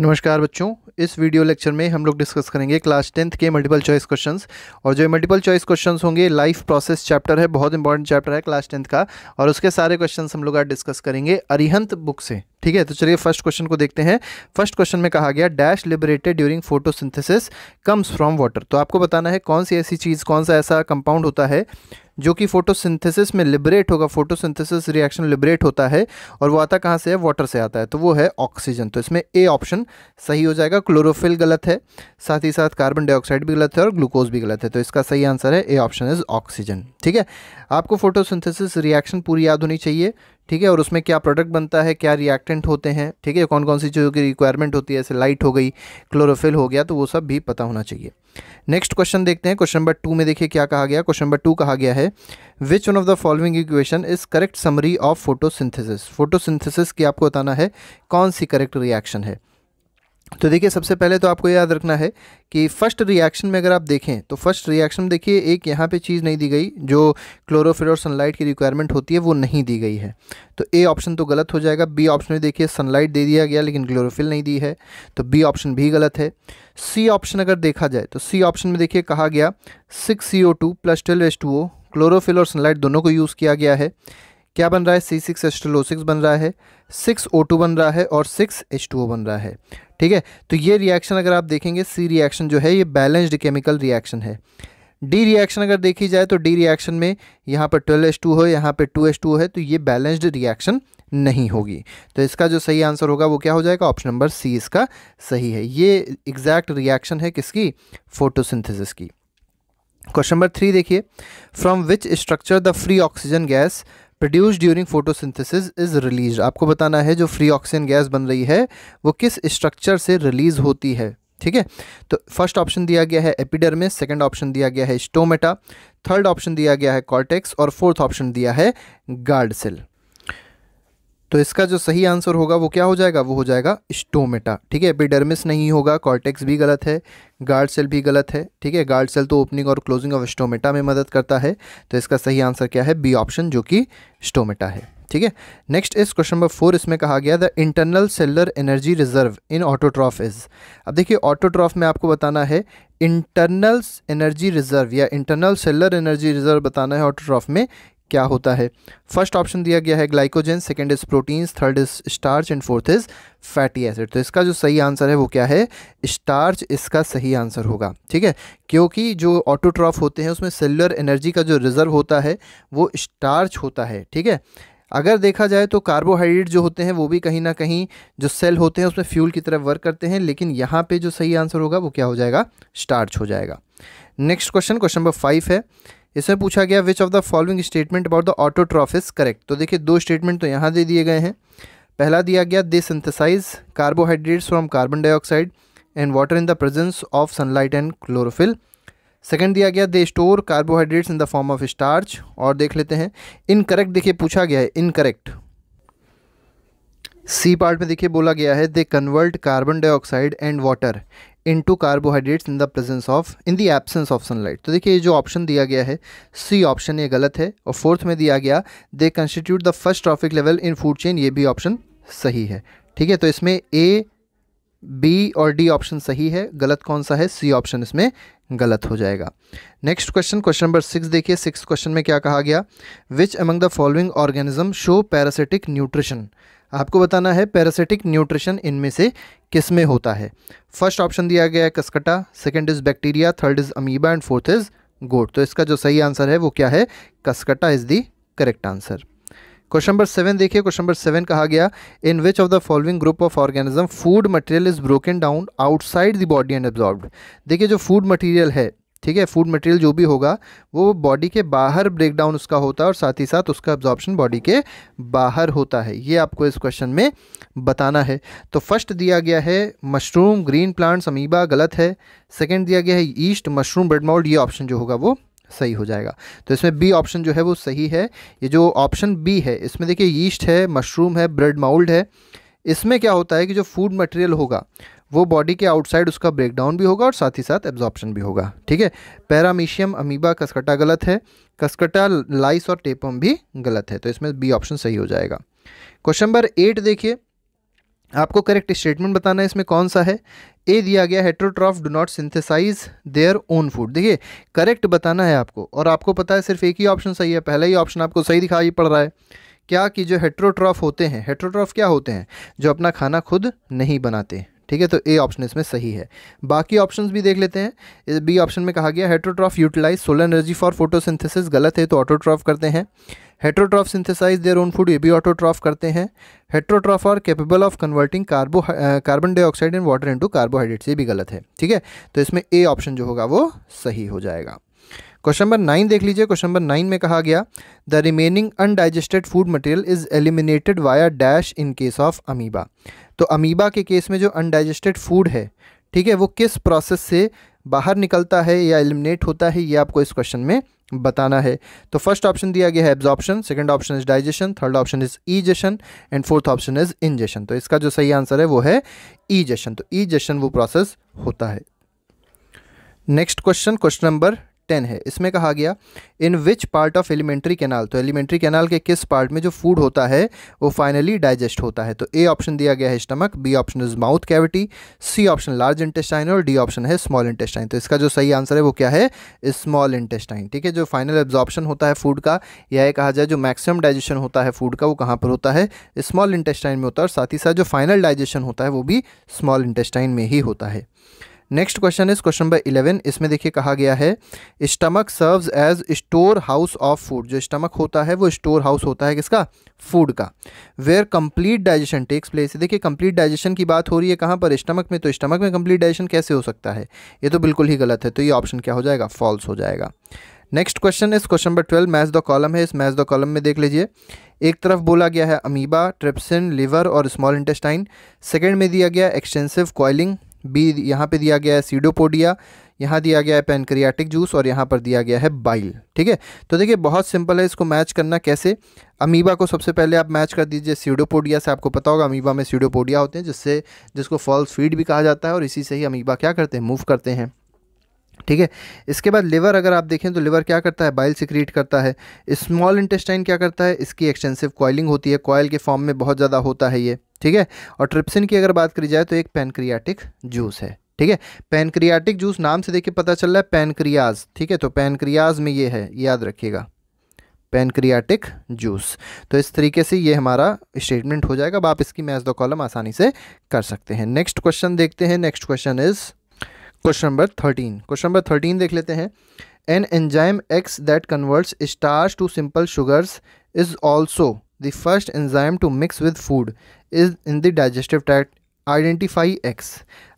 नमस्कार बच्चों इस वीडियो लेक्चर में हम लोग डिस्कस करेंगे क्लास टेंथ के मल्टीपल चॉइस क्वेश्चंस और जो मल्टीपल चॉइस क्वेश्चंस होंगे लाइफ प्रोसेस चैप्टर है बहुत इंपॉर्टेंट चैप्टर है क्लास टेंथ का और उसके सारे क्वेश्चंस हम लोग आज डिस्कस करेंगे अरिहंत बुक से ठीक है तो चलिए फर्स्ट क्वेश्चन को देखते हैं फर्स्ट क्वेश्चन में कहा गया dash liberated during photosynthesis comes from water तो आपको बताना है कौन सी ऐसी चीज़ कौन सा ऐसा कंपाउंड होता है जो कि फोटोसिंथेसिस में लिबरेट होगा फोटोसिंथेसिस रिएक्शन लिबरेट होता है और वो आता कहाँ से है वाटर से आता है तो वो है ऑक्सीजन तो इसमें ए ऑप्शन सही हो जाएगा क्लोरोफिल गलत है साथ ही साथ कार्बन डाइऑक्साइड भी गलत है और ग्लूकोज भी गलत है तो इसका सही आंसर है ए ऑप्शन इज ऑक्सीजन ठीक है आपको फोटोसिंथेसिस रिएक्शन पूरी याद होनी चाहिए ठीक है और उसमें क्या प्रोडक्ट बनता है क्या रिएक्टेंट होते हैं ठीक है कौन कौन सी चीज़ों की रिक्वायरमेंट होती है जैसे लाइट हो गई क्लोरोफिल हो गया तो वो सब भी पता होना चाहिए नेक्स्ट क्वेश्चन देखते हैं क्वेश्चन नंबर टू में देखिए क्या कहा गया क्वेश्चन नंबर टू कहा गया है which one of the following equation is correct summary of photosynthesis photosynthesis की आपको बताना है कौन सी करेक्ट रिएक्शन है तो देखिए सबसे पहले तो आपको याद रखना है कि फ़र्स्ट रिएक्शन में अगर आप देखें तो फर्स्ट रिएक्शन देखिए एक यहाँ पे चीज़ नहीं दी गई जो क्लोरोफिल और सनलाइट की रिक्वायरमेंट होती है वो नहीं दी गई है तो ए ऑप्शन तो गलत हो जाएगा बी ऑप्शन में देखिए सनलाइट दे दिया गया लेकिन क्लोरोफिल नहीं दी है तो बी ऑप्शन भी गलत है सी ऑप्शन अगर देखा जाए तो सी ऑप्शन में देखिए कहा गया six C O two plus twelve two O chlorophyll और सनलाइट दोनों को यूज़ किया गया है क्या बन रहा है सी सिक्स एच सिक्स बन रहा है सिक्स ओ टू बन रहा है और सिक्स एच टू ओ बन रहा है ठीक है तो ये रिएक्शन अगर आप देखेंगे सी रिएक्शन जो है ये बैलेंस्ड केमिकल रिएक्शन है डी रिएक्शन अगर देखी जाए तो डी रिएक्शन में यहाँ पर ट्वेल्व एस टू हो यहाँ पर टू एस टू है तो ये बैलेंस्ड रिएक्शन नहीं होगी तो इसका जो सही आंसर होगा वो क्या हो जाएगा ऑप्शन नंबर सी इसका सही है ये एग्जैक्ट रिएक्शन है किसकी फोटोसिंथेसिस की क्वेश्चन नंबर थ्री देखिए from which structure the free oxygen gas produce during photosynthesis is release आपको बताना है जो फ्री ऑक्सीजन गैस बन रही है वो किस स्ट्रक्चर से रिलीज़ होती है ठीक है तो फर्स्ट ऑप्शन दिया गया है एपिडर्मिस सेकंड ऑप्शन दिया गया है स्टोमेटा थर्ड ऑप्शन दिया गया है कॉर्टेक्स और फोर्थ ऑप्शन दिया है गार्ड सेल तो इसका जो सही आंसर होगा वो क्या हो जाएगा वो हो जाएगा स्टोमेटा ठीक है एपिडर्मिस नहीं होगा कॉर्टेक्स भी गलत है गार्ड सेल भी गलत है ठीक है गार्ड सेल तो ओपनिंग और क्लोजिंग ऑफ स्टोमेटा में मदद करता है तो इसका सही आंसर क्या है बी ऑप्शन जो कि स्टोमेटा है ठीक है नेक्स्ट इस क्वेश्चन नंबर फोर इसमें कहा गया the internal cellular energy reserve in autotroph is अब देखिए ऑटोट्रॉफ में आपको बताना है इंटरनल एनर्जी रिजर्व या इंटरनल सेलर एनर्जी रिजर्व बताना है ऑटोट्रॉफ में क्या होता है फर्स्ट ऑप्शन दिया गया है glycogen second is proteins third is starch and fourth is fatty acid तो इसका जो सही आंसर है वो क्या है स्टार्च इसका सही आंसर होगा ठीक है क्योंकि जो ऑटोट्रॉफ होते हैं उसमें सेलुलर एनर्जी का जो रिजर्व होता है वो स्टार्च होता है ठीक है अगर देखा जाए तो कार्बोहाइड्रेट जो होते हैं वो भी कहीं ना कहीं जो सेल होते हैं उसमें फ्यूल की तरफ वर्क करते हैं लेकिन यहाँ पे जो सही आंसर होगा वो क्या हो जाएगा स्टार्च हो जाएगा next question question number five है इसमें पूछा गया which of the following statement about the autotroph is correct तो देखिए दो स्टेटमेंट तो यहाँ दे दिए गए हैं पहला दिया गया they synthesise carbohydrates from carbon dioxide and water in the presence of sunlight and chlorophyll second दिया गया they store carbohydrates in the form of starch और देख लेते हैं इनकरेक्ट देखिए पूछा गया है इनकरेक्ट सी पार्ट में देखिए बोला गया है they convert carbon dioxide and water into carbohydrates in the presence of in the absence of sunlight तो देखिए ये जो ऑप्शन दिया गया है सी ऑप्शन ये गलत है और फोर्थ में दिया गया they constitute the first trophic level in food chain ये भी ऑप्शन सही है ठीक है तो इसमें ए बी और डी ऑप्शन सही है गलत कौन सा है सी ऑप्शन इसमें गलत हो जाएगा next question question number six देखिए सिक्स क्वेश्चन में क्या कहा गया which among the following organism show parasitic nutrition आपको बताना है पैरासिटिक न्यूट्रिशन इनमें से किस में होता है फर्स्ट ऑप्शन दिया गया है cuscuta second is bacteria third is amoeba and fourth is goat तो इसका जो सही आंसर है वो क्या है cuscuta is the correct answer question number seven देखिए क्वेश्चन नंबर सेवन कहा गया in which of the following group of organism food material is broken down outside the body and absorb देखिए जो फूड मटेरियल है ठीक है food material जो भी होगा वो बॉडी के बाहर ब्रेकडाउन उसका होता है और साथ ही साथ उसका एब्जॉर्प्शन बॉडी के बाहर होता है ये आपको इस क्वेश्चन में बताना है तो फर्स्ट दिया गया है मशरूम ग्रीन प्लांट्स अमीबा गलत है सेकेंड दिया गया है ईस्ट मशरूम ब्रेड माउल्ड ये ऑप्शन जो होगा वो सही हो जाएगा तो इसमें बी ऑप्शन जो है वो सही है ये जो ऑप्शन बी है इसमें देखिए यीस्ट है मशरूम है ब्रेड माउल्ड है इसमें क्या होता है कि जो फूड मटेरियल होगा वो बॉडी के आउटसाइड उसका ब्रेकडाउन भी होगा और साथ ही साथ एब्जॉर्प्शन भी होगा ठीक है पैरामीशियम अमीबा कसकटा गलत है कसकटा लाइस और टेपम भी गलत है तो इसमें बी ऑप्शन सही हो जाएगा क्वेश्चन नंबर एट देखिए आपको करेक्ट स्टेटमेंट बताना है इसमें कौन सा है ए दिया गया heterotroph do not synthesise their own food देखिए करेक्ट बताना है आपको और आपको पता है सिर्फ एक ही ऑप्शन सही है पहला ही ऑप्शन आपको सही दिखाई पड़ रहा है क्या कि जो हेट्रोट्रॉफ होते हैं हेट्रोट्रॉफ क्या होते हैं जो अपना खाना खुद नहीं बनाते ठीक है तो ए ऑप्शन इसमें सही है बाकी ऑप्शन भी देख लेते हैं बी ऑप्शन में कहा गया heterotroph utilise solar energy for photosynthesis गलत है तो ऑटोट्रॉफ करते हैं heterotroph synthesise their own food ये भी ऑटोट्रॉफ करते हैं heterotroph are capable of converting carbo carbon dioxide and water into carbohydrates ये भी गलत है ठीक है तो इसमें ए ऑप्शन जो होगा वो सही हो जाएगा क्वेश्चन नंबर नाइन देख लीजिए क्वेश्चन नंबर नाइन में कहा गया the remaining undigested food material is eliminated via dash in case of amoeba तो अमीबा के केस में जो अनडाइजेस्टेड फूड है ठीक है वो किस प्रोसेस से बाहर निकलता है या एलिमिनेट होता है ये आपको इस क्वेश्चन में बताना है तो फर्स्ट ऑप्शन दिया गया है absorption second option is digestion third option is egestion and fourth option is ingestion तो इसका जो सही आंसर है वो है ईजेशन तो ईजेशन वो प्रोसेस होता है next question question number ten है इसमें कहा गया in which part of alimentary canal तो एलिमेंट्री कैनाल के किस पार्ट में जो फूड होता है वो फाइनली डाइजेस्ट होता है तो ए ऑप्शन दिया गया है stomach B option is mouth cavity C option large intestine और डी ऑप्शन है स्मॉल इंटेस्टाइन तो इसका जो सही आंसर है वो क्या है स्मॉल इंटेस्टाइन ठीक है जो फाइनल एब्जॉर्प्शन होता है फूड का यह कहा जाए जो मैक्सिमम डाइजेशन होता है फूड का वो कहाँ पर होता है स्मॉल इंटेस्टाइन में होता है और साथ ही साथ जो फाइनल डाइजेशन होता है वो भी स्मॉल इंटेस्टाइन में ही होता है next question is question number eleven इसमें देखिए कहा गया है stomach serves as store house of food जो स्टमक होता है वो स्टोर हाउस होता है किसका फूड का where complete digestion takes place देखिए कंप्लीट डाइजेशन की बात हो रही है कहाँ पर स्टमक में तो स्टमक में कंप्लीट डाइजेशन कैसे हो सकता है ये तो बिल्कुल ही गलत है तो ये ऑप्शन क्या हो जाएगा फॉल्स हो जाएगा नेक्स्ट क्वेश्चन इस question number twelve match the column है इस मैच द कॉलम में देख लीजिए एक तरफ बोला गया है अमीबा ट्रिप्सिन लिवर और स्मॉल इंटेस्टाइन सेकेंड में दिया गया एक्सटेंसिव कॉइलिंग बी यहाँ पे दिया गया है सीडोपोडिया यहाँ दिया गया है पेनक्रियाटिक जूस और यहाँ पर दिया गया है बाइल ठीक है तो देखिए बहुत सिंपल है इसको मैच करना कैसे अमीबा को सबसे पहले आप मैच कर दीजिए सीडोपोडिया से आपको पता होगा अमीबा में सीडोपोडिया होते हैं जिससे जिसको फॉल्स फीड भी कहा जाता है और इसी से ही अमीबा क्या करते हैं मूव करते हैं ठीक है इसके बाद लिवर अगर आप देखें तो लिवर क्या करता है बाइल सिक्रीट करता है स्मॉल इंटेस्टाइन क्या करता है इसकी एक्सटेंसिव कॉइलिंग होती है कॉयल के फॉर्म में बहुत ज़्यादा होता है ये ठीक है और ट्रिप्सिन की अगर बात करी जाए तो एक पेनक्रियाटिक जूस है ठीक है पेनक्रियाटिक जूस नाम से देखिए पता चल रहा है पेनक्रियाज ठीक है तो पेनक्रियाज में ये है याद रखिएगा पेनक्रियाटिक जूस तो इस तरीके से ये हमारा स्टेटमेंट हो जाएगा अब आप इसकी मैच द कॉलम आसानी से कर सकते हैं नेक्स्ट क्वेश्चन देखते हैं next question is question number thirteen question number thirteen देख लेते हैं an enzyme X that converts starch to simple sugars is also the first enzyme to mix with food is in the digestive tract identify X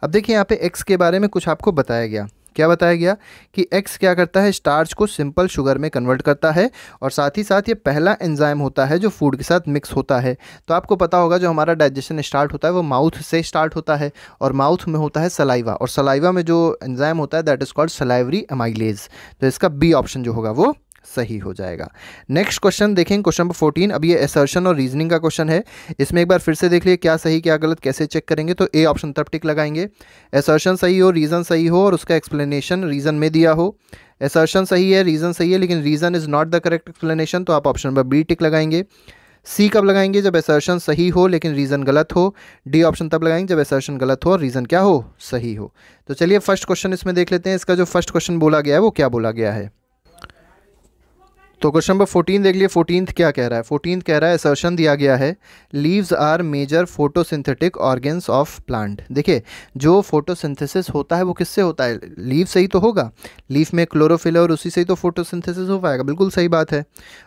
अब देखिए यहाँ पे x के बारे में कुछ आपको बताया गया क्या बताया गया कि एक्स क्या करता है स्टार्च को सिंपल शुगर में कन्वर्ट करता है और साथ ही साथ ये पहला एंजाइम होता है जो फूड के साथ मिक्स होता है तो आपको पता होगा जो हमारा डाइजेशन स्टार्ट होता है वो माउथ से स्टार्ट होता है और माउथ में होता है सलाइवा और सलाइवा में जो एंजाइम होता है that is called salivary amylase तो इसका बी ऑप्शन जो होगा वो सही हो जाएगा नेक्स्ट क्वेश्चन देखें क्वेश्चन नंबर फोर्टीन अब ये एसर्शन और रीजनिंग का क्वेश्चन है इसमें एक बार फिर से देख लिए क्या सही क्या गलत कैसे चेक करेंगे तो ए ऑप्शन तब टिक लगाएंगे एसर्शन सही हो रीज़न सही हो और उसका एक्सप्लेनेशन रीज़न में दिया हो एसर्शन सही है रीज़न सही है लेकिन reason is not the correct explanation तो आप ऑप्शन नंबर बी टिक लगाएंगे सी कब लगाएंगे जब एसर्शन सही हो लेकिन रीज़न गलत हो डी ऑप्शन तब लगाएंगे जब एसर्शन गलत हो और रीज़न क्या हो सही हो तो चलिए फर्स्ट क्वेश्चन इसमें देख लेते हैं इसका जो फर्स्ट क्वेश्चन बोला गया है वो क्या बोला गया है तो क्वेश्चन नंबर फोर्टीन देख लिए फोर्टीन क्या कह रहा है फोर्टीन कह रहा है सर्शन दिया गया है leaves are major photosynthetic organs of plant देखिए जो फोटोसिंथेसिस होता है वो किससे होता है लीव से ही तो होगा लीव में क्लोरोफिल और उसी से ही तो फोटोसिंथेसिस हो पाएगा बिल्कुल सही बात है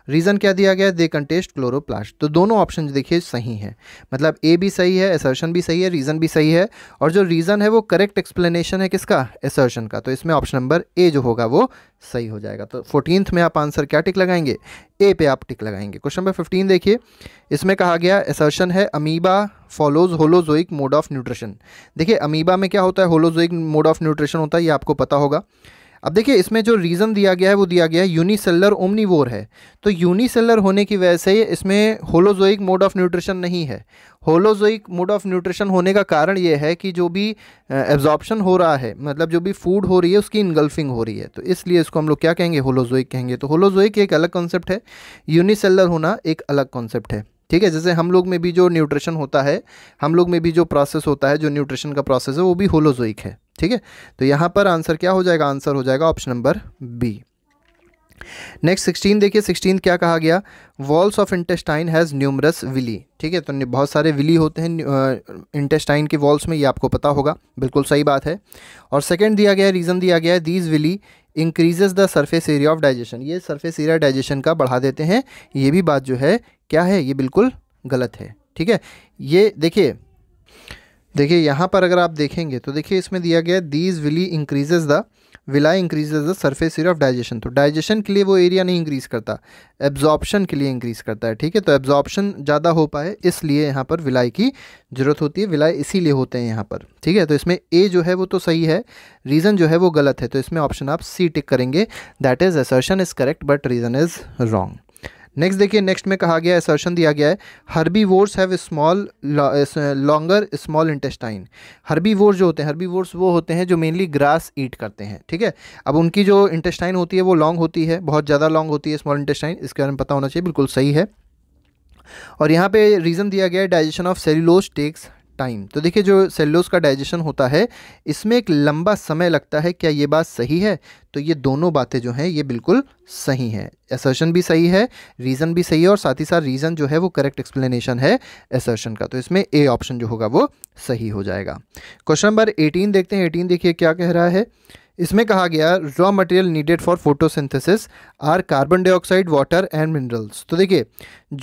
रीज़न क्या दिया गया है दे कंटेस्ट क्लोरोप्लास्ट तो दोनों ऑप्शन देखिए सही है मतलब ए भी सही है एसर्शन भी सही है रीज़न भी सही है और जो रीज़न है वो करेक्ट एक्सप्लेनेशन है किसका एसर्शन का तो इसमें ऑप्शन नंबर ए जो होगा वो सही हो जाएगा तो फोर्टीनथ में आप आंसर क्या टिक लगाएंगे ए पे आप टिक लगाएंगे क्वेश्चन नंबर फिफ्टीन देखिए इसमें कहा गया एसर्शन है amoeba follows holozoic mode of nutrition देखिए अमीबा में क्या होता है होलोजोइक मोड ऑफ न्यूट्रिशन होता है ये आपको पता होगा अब देखिए इसमें जो रीज़न दिया गया है वो दिया गया है यूनिसेलर ओमनीवोर है तो यूनिसेलर होने की वजह से इसमें होलोजोइक मोड ऑफ न्यूट्रिशन नहीं है होलोजोइक मोड ऑफ न्यूट्रिशन होने का कारण ये है कि जो भी एब्जॉर्प्शन हो रहा है मतलब जो भी फूड हो रही है उसकी इनगल्फिंग हो रही है तो इसलिए इसको हम लोग क्या कहेंगे होलोजोइक कहेंगे तो होलोजोइक एक अलग कॉन्सेप्ट है यूनिसेलर होना एक अलग कॉन्सेप्ट है ठीक है जैसे हम लोग में भी जो न्यूट्रिशन होता है हम लोग में भी जो प्रोसेस होता है जो न्यूट्रिशन का प्रोसेस है वो भी होलोजोइक है ठीक है तो यहाँ पर आंसर क्या हो जाएगा आंसर हो जाएगा option number B next sixteen देखिए सिक्सटीन क्या कहा गया walls of intestine has numerous villi ठीक है तो बहुत सारे विली होते हैं इंटेस्टाइन के वॉल्स में ये आपको पता होगा बिल्कुल सही बात है और सेकेंड दिया गया रीज़न दिया गया है these villi increases the surface area of digestion ये सरफेस एरिया डाइजेशन का बढ़ा देते हैं ये भी बात जो है क्या है ये बिल्कुल गलत है ठीक है ये देखिए देखिए यहाँ पर अगर आप देखेंगे तो देखिए इसमें दिया गया these villi increases the villa increases the surface area of digestion तो डाइजेशन के लिए वो एरिया नहीं इंक्रीज़ करता एब्जॉर्प्शन के लिए इंक्रीज़ करता है ठीक है तो एब्जॉर्प्शन ज़्यादा हो पाए इसलिए यहाँ पर विलाई की ज़रूरत होती है विलाई इसीलिए होते हैं यहाँ पर ठीक है तो इसमें ए जो है वो तो सही है रीज़न जो है वो गलत है तो इसमें ऑप्शन आप सी टिक करेंगे that is assertion is correct but reason is wrong next देखिए नेक्स्ट में कहा गया है सर्शन दिया गया है herbivores have small longer small intestine herbivores जो होते हैं हर्बी वोर्स वो होते हैं जो मेनली ग्रास ईट करते हैं ठीक है अब उनकी जो इंटेस्टाइन होती है वो लॉन्ग होती है बहुत ज़्यादा लॉन्ग होती है स्मॉल इंटेस्टाइन इसके बारे में पता होना चाहिए बिल्कुल सही है और यहाँ पे रीज़न दिया गया है digestion of cellulose takes time तो देखिए जो सेल्यूलोज का डाइजेशन होता है इसमें एक लंबा समय लगता है क्या ये बात सही है तो ये दोनों बातें जो हैं ये बिल्कुल सही हैं एसर्शन भी सही है रीज़न भी सही है और साथ ही साथ रीज़न जो है वो करेक्ट एक्सप्लेनेशन है एसर्शन का तो इसमें ए ऑप्शन जो होगा वो सही हो जाएगा क्वेश्चन नंबर एटीन देखते हैं एटीन देखिए क्या कह रहा है इसमें कहा गया raw material needed for photosynthesis are carbon dioxide water and minerals तो देखिए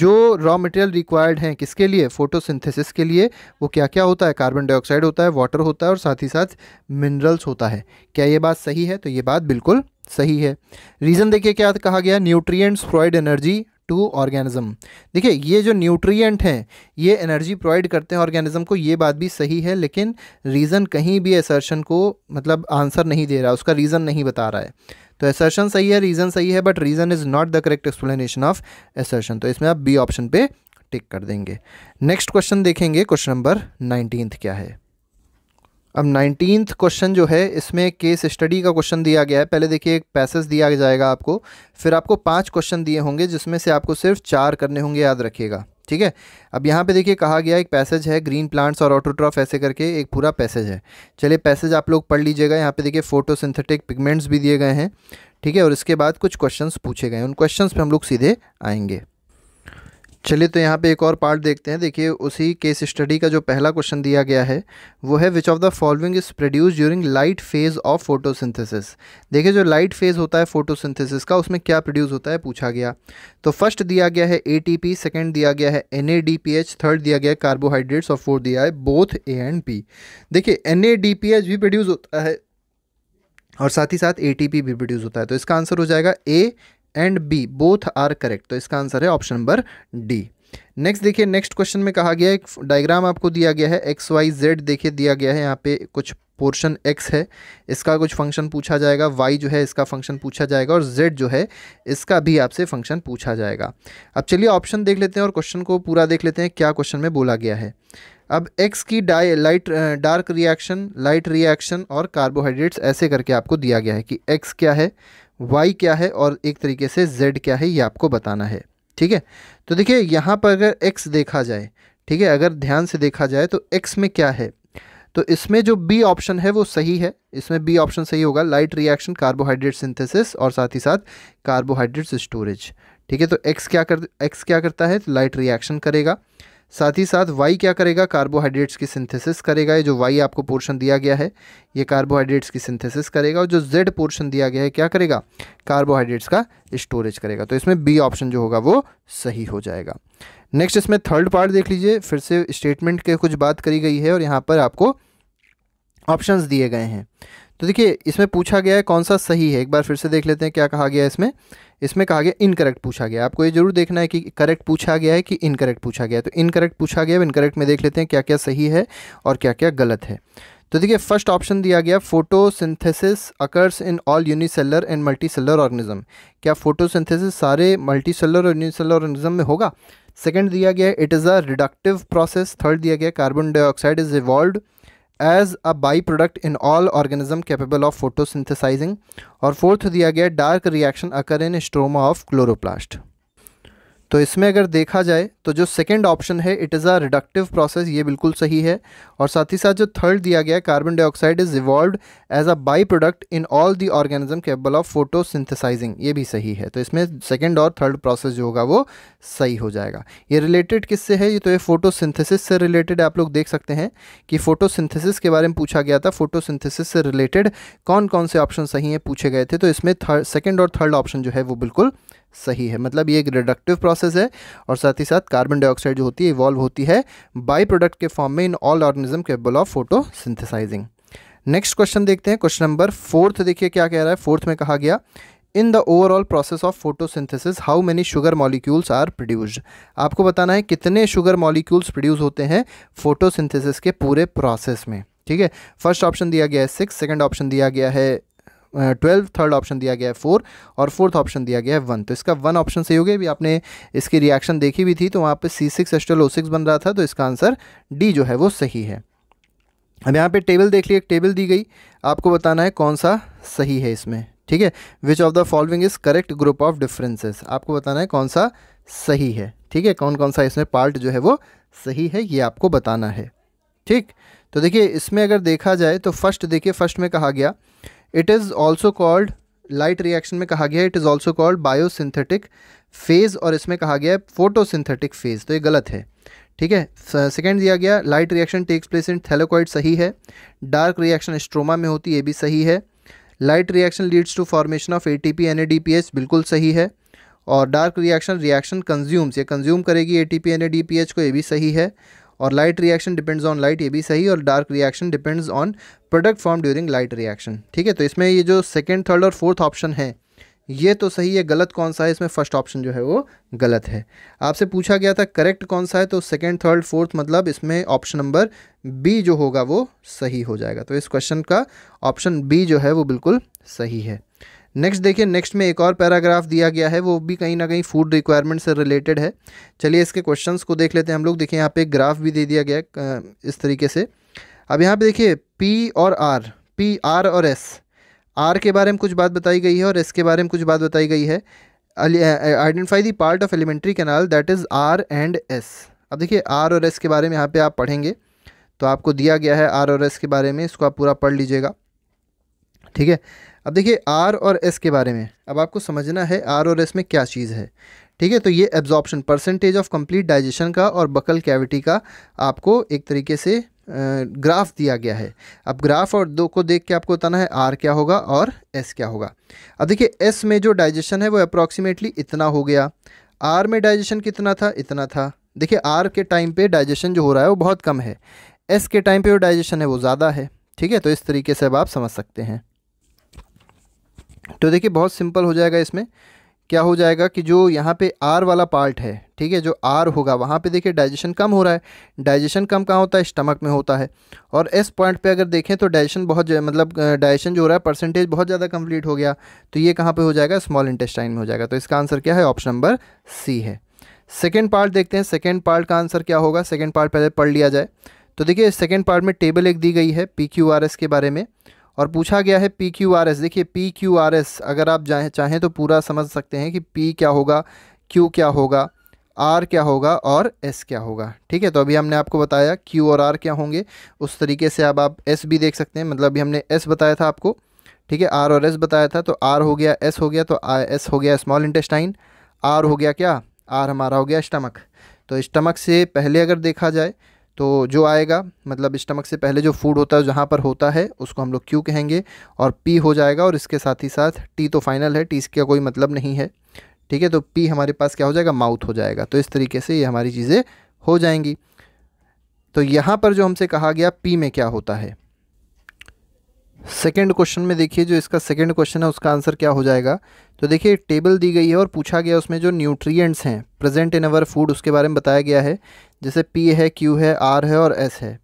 जो रॉ मटेरियल रिक्वायर्ड हैं किसके लिए फोटोसिंथेसिस के लिए वो क्या क्या होता है कार्बन डाइऑक्साइड होता है वाटर होता है और साथ ही साथ मिनरल्स होता है क्या ये बात सही है तो ये बात बिल्कुल सही है रीज़न देखिए क्या कहा गया nutrients provide energy to organism देखिए ये जो न्यूट्रिएंट हैं ये एनर्जी प्रोवाइड करते हैं ऑर्गेनिज्म को ये बात भी सही है लेकिन रीज़न कहीं भी एसर्शन को मतलब आंसर नहीं दे रहा उसका रीज़न नहीं बता रहा है तो एसर्शन सही है रीज़न सही है but reason is not the correct explanation of assertion तो इसमें आप बी ऑप्शन पे टिक कर देंगे नेक्स्ट क्वेश्चन देखेंगे क्वेश्चन नंबर नाइनटीन क्या है अब नाइनटीन्थ क्वेश्चन जो है इसमें केस स्टडी का क्वेश्चन दिया गया है पहले देखिए एक पैसेज दिया जाएगा आपको फिर आपको पांच क्वेश्चन दिए होंगे जिसमें से आपको सिर्फ चार करने होंगे याद रखिएगा ठीक है अब यहाँ पे देखिए कहा गया एक पैसेज है ग्रीन प्लांट्स और ऑटोट्रॉफ ऐसे करके एक पूरा पैसेज है चलिए पैसेज आप लोग पढ़ लीजिएगा यहाँ पर देखिए फोटो पिगमेंट्स भी दिए गए हैं ठीक है और इसके बाद कुछ क्वेश्चन पूछे गए उन क्वेश्चन पर हम लोग सीधे आएंगे चलिए तो यहाँ पे एक और पार्ट देखते हैं देखिए उसी केस स्टडी का जो पहला क्वेश्चन दिया गया है वो है which of the following is produce during light phase of photosynthesis देखिए जो लाइट फेज होता है फोटोसिंथेसिस का उसमें क्या प्रोड्यूस होता है पूछा गया तो फर्स्ट दिया गया है ए सेकेंड दिया गया है एन थर्ड दिया गया है कार्बोहाइड्रेट्स और फोर्थ दिया है बोथ ए एंड पी देखिए एन भी प्रोड्यूस होता है और साथ ही साथ ए भी प्रोड्यूस होता है तो इसका आंसर हो जाएगा A and B both are correct तो इसका आंसर है ऑप्शन नंबर डी नेक्स्ट देखिए नेक्स्ट क्वेश्चन में कहा गया है एक डायग्राम आपको दिया गया है एक्स वाई जेड देखिए दिया गया है यहाँ पे कुछ पोर्शन एक्स है इसका कुछ फंक्शन पूछा जाएगा वाई जो है इसका फंक्शन पूछा जाएगा और जेड जो है इसका भी आपसे फंक्शन पूछा जाएगा अब चलिए ऑप्शन देख लेते हैं और क्वेश्चन को पूरा देख लेते हैं क्या क्वेश्चन में बोला गया है अब एक्स की डाई light dark reaction light reaction और कार्बोहाइड्रेट्स ऐसे करके आपको दिया गया है कि एक्स क्या है वाई क्या है और एक तरीके से जेड क्या है ये आपको बताना है ठीक है तो देखिए यहाँ पर अगर एक्स देखा जाए ठीक है अगर ध्यान से देखा जाए तो एक्स में क्या है तो इसमें जो बी ऑप्शन है वो सही है इसमें बी ऑप्शन सही होगा लाइट रिएक्शन कार्बोहाइड्रेट सिंथेसिस और साथ ही साथ कार्बोहाइड्रेट्स स्टोरेज ठीक है तो एक्स क्या कर एक्स क्या करता है तो लाइट रिएक्शन करेगा साथ ही साथ वाई क्या करेगा कार्बोहाइड्रेट्स की सिंथेसिस करेगा ये जो वाई आपको पोर्शन दिया गया है ये कार्बोहाइड्रेट्स की सिंथेसिस करेगा और जो जेड पोर्शन दिया गया है क्या करेगा कार्बोहाइड्रेट्स का स्टोरेज करेगा तो इसमें बी ऑप्शन जो होगा वो सही हो जाएगा नेक्स्ट इसमें थर्ड पार्ट देख लीजिए फिर से स्टेटमेंट के कुछ बात करी गई है और यहाँ पर आपको ऑप्शन दिए गए हैं तो देखिए इसमें पूछा गया है कौन सा सही है एक बार फिर से देख लेते हैं क्या कहा गया है इसमें इसमें कहा गया इनकरेक्ट पूछा गया आपको ये जरूर देखना है कि करेक्ट पूछा गया है कि इनकरेक्ट पूछा गया है तो इनकरेक्ट पूछा गया अब इनकरेक्ट में देख लेते हैं क्या क्या सही है और क्या क्या गलत है तो देखिए फर्स्ट ऑप्शन दिया गया photosynthesis occurs in all unicellular and multicellular organism क्या फोटोसिंथेसिस सारे मल्टीसेलर और यूनिसेलर ऑर्गेनिज्म में होगा सेकंड दिया गया it is a reductive process third दिया गया carbon dioxide is evolve as a byproduct in all organism capable of photosynthesizing or fourth the gaya dark reaction occur in stroma of chloroplast तो इसमें अगर देखा जाए तो जो सेकेंड ऑप्शन है it is a reductive process ये बिल्कुल सही है और साथ ही साथ जो थर्ड दिया गया carbon dioxide is evolve as a byproduct in all the organism capable of photosynthesizing ये भी सही है तो इसमें सेकेंड और थर्ड प्रोसेस जो होगा वो सही हो जाएगा ये रिलेटेड किससे है ये तो ये सिंथेसिस से रिलेटेड आप लोग देख सकते हैं कि सिंथेसिस के बारे में पूछा गया था सिंथेसिस से रिलेटेड कौन कौन से ऑप्शन सही हैं पूछे गए थे तो इसमें थर्ड सेकेंड और थर्ड ऑप्शन जो है वो बिल्कुल सही है मतलब ये एक रिडक्टिव प्रोसेस है और साथ ही साथ कार्बन डाइऑक्साइड जो होती है इवॉल्व होती है बाई प्रोडक्ट के फॉर्म में in all organism capable of photo next question देखते हैं क्वेश्चन नंबर फोर्थ देखिए क्या कह रहा है फोर्थ में कहा गया in the overall process of photosynthesis how many sugar molecules are produced आपको बताना है कितने शुगर मॉलिक्यूल्स प्रोड्यूस होते हैं फोटोसिंथेसिस के पूरे प्रोसेस में ठीक है फर्स्ट ऑप्शन दिया गया है सिक्स सेकंड ऑप्शन दिया गया है ट्वेल्व थर्ड ऑप्शन दिया गया है फोर और फोर्थ ऑप्शन दिया गया है वन तो इसका वन ऑप्शन सही हो गया अभी आपने इसकी रिएक्शन देखी भी थी तो वहाँ पर सी सिक्स एस्टल ओ सिक्स बन रहा था तो इसका आंसर डी जो है वो सही है अब यहाँ पे टेबल देख लिए एक टेबल दी गई आपको बताना है कौन सा सही है इसमें ठीक है which of the following is correct group of differences आपको बताना है कौन सा सही है ठीक है कौन कौन सा इसमें पार्ट जो है वो सही है ये आपको बताना है ठीक तो देखिए इसमें अगर देखा जाए तो फर्स्ट देखिए फर्स्ट में कहा गया it is also called light reaction में कहा गया it is also called biosynthetic phase और इसमें कहा गया है फोटोसिंथेटिक फेज़ तो ये गलत है ठीक है सेकेंड दिया गया light reaction takes place in thylakoid सही है डार्क रिएक्शन स्ट्रोमा में होती है ये भी सही है light reaction leads to formation of A T P N A D P H बिल्कुल सही है और डार्क रिएक्शन रिएक्शन कंज्यूम्स ये कंज्यूम करेगी A T P N A D P H को ये भी सही है और light reaction depends on light ये भी सही और dark reaction depends on product form during light reaction ठीक है तो इसमें ये जो सेकेंड थर्ड और फोर्थ ऑप्शन है ये तो सही है गलत कौन सा है इसमें फर्स्ट ऑप्शन जो है वो गलत है आपसे पूछा गया था करेक्ट कौन सा है तो सेकेंड थर्ड फोर्थ मतलब इसमें ऑप्शन नंबर बी जो होगा वो सही हो जाएगा तो इस क्वेश्चन का ऑप्शन बी जो है वो बिल्कुल सही है नेक्स्ट देखिए नेक्स्ट में एक और पैराग्राफ दिया गया है वो भी कहीं ना कहीं फूड रिक्वायरमेंट से रिलेटेड है चलिए इसके क्वेश्चंस को देख लेते हैं हम लोग देखिए यहाँ पे एक ग्राफ भी दे दिया गया है इस तरीके से अब यहाँ पे देखिए पी और आर पी आर और एस आर के बारे में कुछ बात बताई गई है और एस के बारे में कुछ बात बताई गई है identify the part of alimentary canal that is R and S अब देखिए आर और एस के बारे में यहाँ पर आप पढ़ेंगे तो आपको दिया गया है आर और एस के बारे में इसको आप पूरा पढ़ लीजिएगा ठीक है अब देखिए आर और एस के बारे में अब आपको समझना है आर और एस में क्या चीज़ है ठीक है तो ये absorption percentage of complete digestion का और बकल कैविटी का आपको एक तरीके से ग्राफ दिया गया है अब ग्राफ और दो को देख के आपको बताना है आर क्या होगा और एस क्या होगा अब देखिए एस में जो डाइजेशन है वो अप्रॉक्सीमेटली इतना हो गया आर में डाइजेशन कितना था इतना था देखिए आर के टाइम पे डाइजेशन जो हो रहा है वो बहुत कम है एस के टाइम पे जो डाइजेशन है वो ज़्यादा है ठीक है तो इस तरीके से अब आप समझ सकते हैं तो देखिए बहुत सिंपल हो जाएगा इसमें क्या हो जाएगा कि जो यहाँ पे आर वाला पार्ट है ठीक है जो आर होगा वहाँ पे देखिए डाइजेशन कम हो रहा है डाइजेशन कम कहाँ होता है स्टमक में होता है और एस पॉइंट पे अगर देखें तो डाइजेशन बहुत मतलब डाइजेशन जो हो रहा है परसेंटेज बहुत ज़्यादा कंप्लीट हो गया तो ये कहाँ पे हो जाएगा स्मॉल इंटेस्टाइन में हो जाएगा तो इसका आंसर क्या है ऑप्शन नंबर सी है सेकेंड पार्ट देखते हैं सेकेंड पार्ट का आंसर क्या होगा सेकेंड पार्ट पहले पढ़ लिया जाए तो देखिए सेकेंड पार्ट में टेबल एक दी गई है पी के बारे में और पूछा गया है पी क्यू आर एस देखिए पी क्यू आर एस अगर आप जाए चाहें तो पूरा समझ सकते हैं कि पी क्या होगा क्यू क्या होगा आर क्या होगा और एस क्या होगा ठीक है तो अभी हमने आपको बताया क्यू और आर क्या होंगे उस तरीके से अब आप एस भी देख सकते हैं मतलब अभी हमने एस बताया था आपको ठीक है आर और एस बताया था तो आर हो गया एस हो गया तो एस हो गया स्मॉल इंटेस्टाइन आर हो गया क्या आर हमारा हो गया स्टमक तो स्टमक से पहले अगर देखा जाए तो जो आएगा मतलब स्टमक से पहले जो फूड होता है जहाँ पर होता है उसको हम लोग क्यू कहेंगे और पी हो जाएगा और इसके साथ ही साथ टी तो फाइनल है टी इसका कोई मतलब नहीं है ठीक है तो पी हमारे पास क्या हो जाएगा माउथ हो जाएगा तो इस तरीके से ये हमारी चीज़ें हो जाएंगी तो यहाँ पर जो हमसे कहा गया पी में क्या होता है सेकेंड क्वेश्चन में देखिए जो इसका सेकेंड क्वेश्चन है उसका आंसर क्या हो जाएगा तो देखिए टेबल दी गई है और पूछा गया उसमें जो न्यूट्रिएंट्स हैं प्रेजेंट इन अवर फूड उसके बारे में बताया गया है जैसे पी है क्यू है आर है और एस है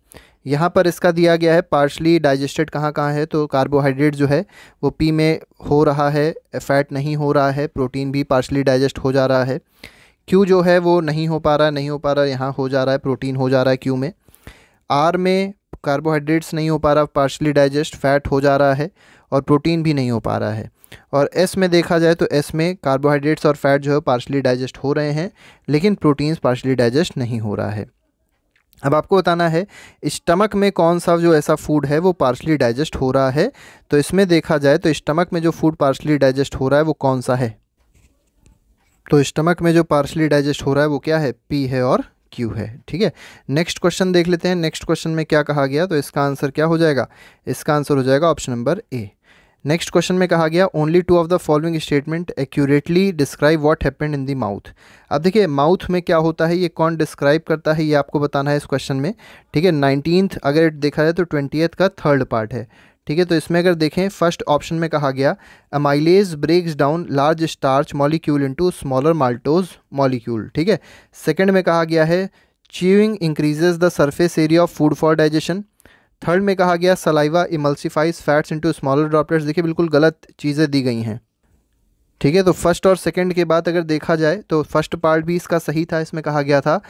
यहाँ पर इसका दिया गया है पार्शली डाइजेस्टेड कहाँ कहाँ है तो कार्बोहाइड्रेट जो है वो पी में हो रहा है फैट नहीं हो रहा है प्रोटीन भी पार्शली डाइजेस्ट हो जा रहा है क्यू जो है वो नहीं हो पा रहा है नहीं हो पा रहा है यहाँ हो जा रहा है प्रोटीन हो जा रहा है क्यू में आर में कार्बोहाइड्रेट्स नहीं हो पा रहा पार्शली डाइजेस्ट फैट हो जा रहा है और प्रोटीन भी नहीं हो पा रहा है और एस में देखा जाए तो एस में कार्बोहाइड्रेट्स और फैट जो है पार्शली डाइजेस्ट हो रहे हैं लेकिन प्रोटीन्स पार्शली डाइजेस्ट नहीं हो रहा है अब आपको बताना है स्टमक में कौन सा जो ऐसा फूड है वो पार्शली डाइजेस्ट हो रहा है तो इसमें देखा जाए तो स्टमक में जो फूड पार्शली डाइजेस्ट हो रहा है वो कौन सा है तो स्टमक में जो पार्शली डाइजेस्ट हो रहा है वो क्या है पी है और क्यू है ठीक है नेक्स्ट क्वेश्चन देख लेते हैं नेक्स्ट क्वेश्चन में क्या कहा गया तो इसका आंसर क्या हो जाएगा इसका आंसर हो जाएगा option number A next question में कहा गया only two of the following statement accurately describe what happened in the mouth अब देखिए माउथ में क्या होता है ये कौन डिस्क्राइब करता है ये आपको बताना है इस क्वेश्चन में ठीक है नाइनटीन्थ अगर देखा जाए तो ट्वेंटी का थर्ड पार्ट है ठीक है तो इसमें अगर देखें फर्स्ट ऑप्शन में कहा गया amylase breaks down large starch molecule into smaller maltose molecule ठीक है सेकंड में कहा गया है chewing increases the surface area of food for digestion third में कहा गया saliva emulsifies fats into smaller droplets देखिए बिल्कुल गलत चीज़ें दी गई हैं ठीक है तो फर्स्ट और सेकंड के बाद अगर देखा जाए तो फर्स्ट पार्ट भी इसका सही था इसमें कहा गया था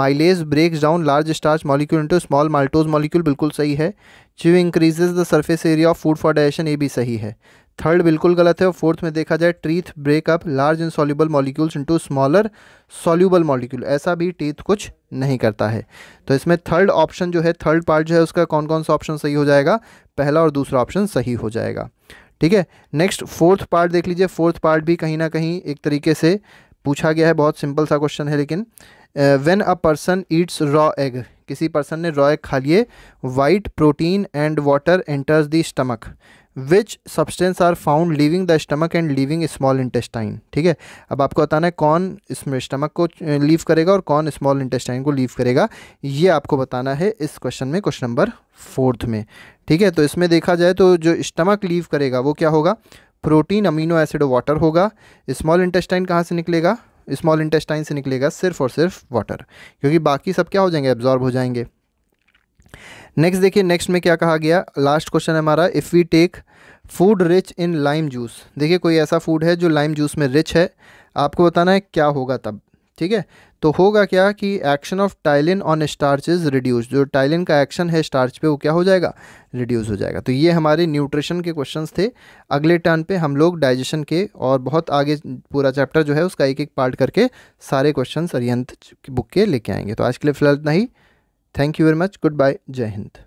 amylase breaks down large starch molecule into small maltose molecule बिल्कुल सही है chew increases the surface area of food for digestion ये भी सही है थर्ड बिल्कुल गलत है और फोर्थ में देखा जाए ट्रीथ break up large insoluble molecules into smaller soluble molecule ऐसा भी टीथ कुछ नहीं करता है तो इसमें थर्ड ऑप्शन जो है थर्ड पार्ट जो है उसका कौन कौन सा ऑप्शन सही हो जाएगा पहला और दूसरा ऑप्शन सही हो जाएगा ठीक है नेक्स्ट फोर्थ पार्ट देख लीजिए फोर्थ पार्ट भी कहीं ना कहीं एक तरीके से पूछा गया है बहुत सिंपल सा क्वेश्चन है लेकिन when a person eats raw egg किसी पर्सन ने रॉ एग खा लिए white protein and water enters the stomach which substance are found leaving the stomach and leaving small intestine ठीक है अब आपको बताना है कौन इसमें स्टमक को लीव करेगा और कौन स्मॉल इंटेस्टाइन को लीव करेगा ये आपको बताना है इस क्वेश्चन में क्वेश्चन नंबर फोर्थ में ठीक है तो इसमें देखा जाए तो जो स्टमक लीव करेगा वो क्या होगा प्रोटीन अमीनो एसिड वाटर होगा स्मॉल इंटेस्टाइन कहाँ से निकलेगा स्मॉल इंटेस्टाइन से निकलेगा सिर्फ और सिर्फ वाटर क्योंकि बाकी सब क्या हो जाएंगे एब्जॉर्ब हो जाएंगे नेक्स्ट देखिए नेक्स्ट में क्या कहा गया लास्ट क्वेश्चन है हमारा if we take food rich in lime juice देखिए कोई ऐसा फूड है जो लाइम जूस में रिच है आपको बताना है क्या होगा तब ठीक है तो होगा क्या कि action of ptyalin on starch is reduce जो टाइलिन का एक्शन है स्टार्च पे वो क्या हो जाएगा रिड्यूस हो जाएगा तो ये हमारे न्यूट्रिशन के क्वेश्चंस थे अगले टर्न पे हम लोग डाइजेशन के और बहुत आगे पूरा चैप्टर जो है उसका एक एक पार्ट करके सारे क्वेश्चंस अरियंत बुक के लेके आएंगे तो आज के लिए फिलहाल इतना ही Thank you very much. Goodbye. Jai